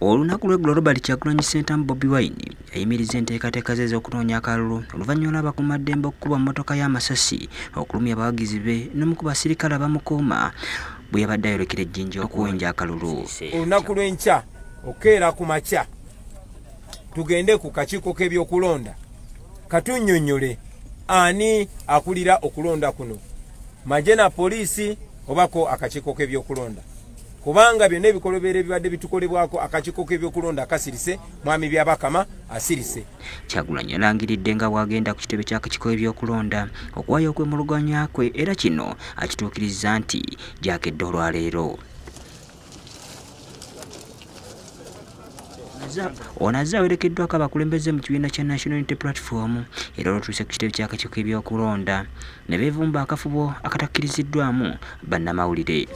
olunaku lweggulo robert kyagulanyi sentamu bobi wine yayimiriza enteekateeka ze ez'okunoonya akalulu oluvannyuma lw'abakuumaddembe okukuba mmotoka y'amasasi okulumya abawagizi be n'omu ku basirikale abamukuuma bwe yabadde ayolekera ejjinja okuwenja akalulu olunaku lw'enkya okeera ku makya tugende ku kakiiko k'ebyokulonda katunnyonnyole ani akulira okulonda kuno majena poliisi obako akakiiko k'ebyokulonda kubanga byonna ebikolobero ebibadde bitukolebwako akakiiko k'ebyokulonda akasirise mwami byabakama asirise kyagulanyi alangiridde nga bwagenda ku kitebe ky'akakiiko ebyokulonda okuwayo okwemuluganya kwe era kino akituukiriza nti gyakedde olwaleero ono azze awerekeddwako abakulembeze mu kibiina kya national unity platform era olwotuuse ku kitebe kyakakiiko ebyokulonda ne beevumba akafubo akatakkiriziddwamu bannamawulire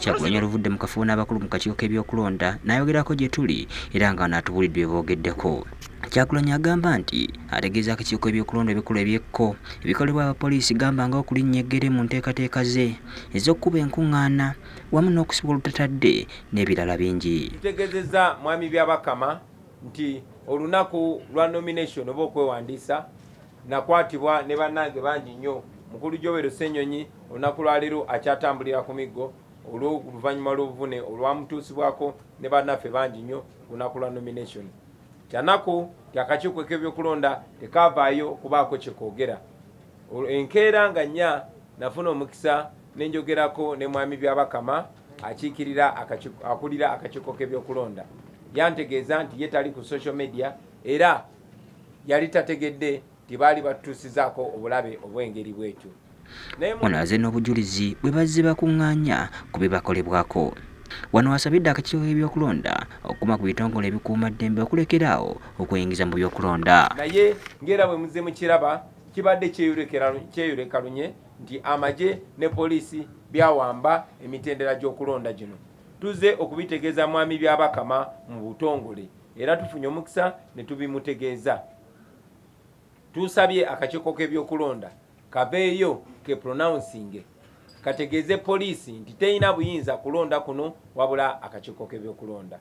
kyagulanya oluvudde mu kafubo n'abakulu mu kakiiko k'ebyokulonda n'ayogerako gye tuli era nga natubuliddwe boogeddeko Kyagulanyi agamba nti ategeeza akakiiko k'ebyokulonda ebikulu eby'ekko ebikolebwa abapoliisi gamba nga okulinnyegere mu nteekateeka ze ez'okkuba enkuŋŋaana wamu n'okusiba olutatadde n'ebirala bingi tutegezezza mwami byabakama nti olunaku lwa nomination oba okwewandiisa nakwatibwa ne bannange bangi nnyo mukulu jobero senyonyi olunaku lwaleero akyatambulira ku miggo olwoluvannyuma lw'obuvune olwamutuusibwako ne bannaffe bangi nnyo olunaku lwa nomination kyanaku ti akakiiko k'ebyokulonda tekaavaayo okubaako kyekoogera enkeera nga nnya nafuna omukisa nenjogerako ne mwami byabakama akiikirira akulira akakiiko k'ebyokulonda yantegeeza nti ye tali ku social media era yali tategedde nti baali batutuusizaako obulabe obw'engeri bwekyo ono aze n'obujulizi bwe bazze bakuŋŋaanya ku bye bakolebwako wano asabidde akakiiko k'ebyokulonda okukuma ku bitongole ebikuuma ddembe okulekeraawo okweyingiza mu byokulonda naye ngaera bwe muze mukiraba kibadde kyeyolekalunye nti amagye ne poliisi byawamba emitendera gy'okulonda gino tuzze okubitegeeza mwami byabakama mu butongole era tufunye omukisa ne tubimutegeeza tusabye akakiiko k'ebyokulonda kaveeyo ke pronouncinge kategeze poliisi nti teyina buyinza kulonda kuno wabula akakiiko k'ebyokulonda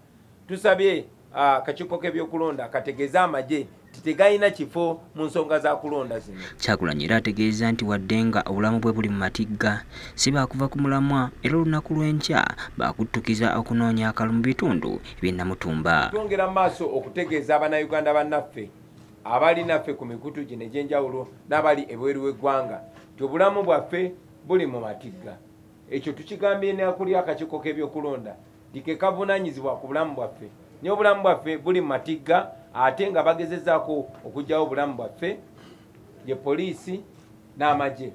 tusabye akakiiko k'ebyokulonda kategeze amagye titegalina kifo mu nsonga za kulonda zino kyakulanya era ategeeza nti wadde nga obulamu bwe buli mu matigga si baakuva ku mulamwa era olunaku lw'enkya baakuttukiza okunoonya akalu mu bitundu ebyennamutumba twongera maaso okutegeeza abannayuganda bannaffe abali naffe ku mikutu gino egy'enjawulo n'abali ebweru w'eggwanga tobulamu bwaffe buli mu matigga ekyo tukigambye nakulya akakiiko k'ebyokulonda dike kavunanyizibwa ku bulamu bwaffe naye obulamu bwaffe buli mu matigga ate nga bagezezaako okugyawo obulamu bwaffe ye poliisi n'amagye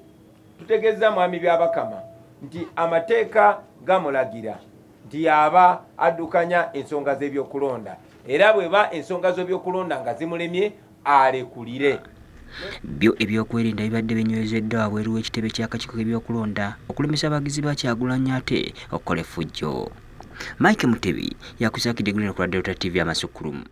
tutegeeza mwami byabakama nti amateeka gamulagira nti yaaba addukanya ensonga z'ebyokulonda era bweba ensonga z'ebyokulonda nga zimulemye alekulire byo ebyokwerinda bibadde binywezeddwa wabweru w'ekitebe ky'akakiiko k'ebyokulonda okulemesa abagizi ba kyagulanya ate okukola efujjo mike mutebi yakusaakidde gulina okulwa delta tv amasukkulumu